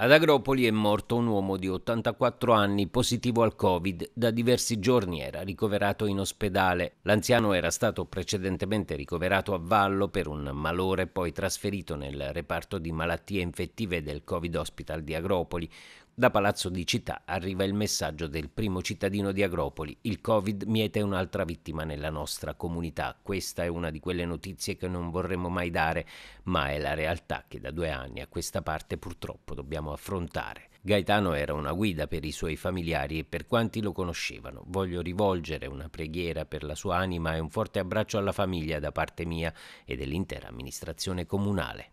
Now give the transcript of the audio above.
Ad Agropoli è morto un uomo di 84 anni positivo al Covid. Da diversi giorni era ricoverato in ospedale. L'anziano era stato precedentemente ricoverato a Vallo per un malore, poi trasferito nel reparto di malattie infettive del Covid Hospital di Agropoli. Da Palazzo di Città arriva il messaggio del primo cittadino di Agropoli. Il Covid miete un'altra vittima nella nostra comunità. Questa è una di quelle notizie che non vorremmo mai dare, ma è la realtà che da due anni a questa parte purtroppo dobbiamo affrontare. Gaetano era una guida per i suoi familiari e per quanti lo conoscevano. Voglio rivolgere una preghiera per la sua anima e un forte abbraccio alla famiglia da parte mia e dell'intera amministrazione comunale.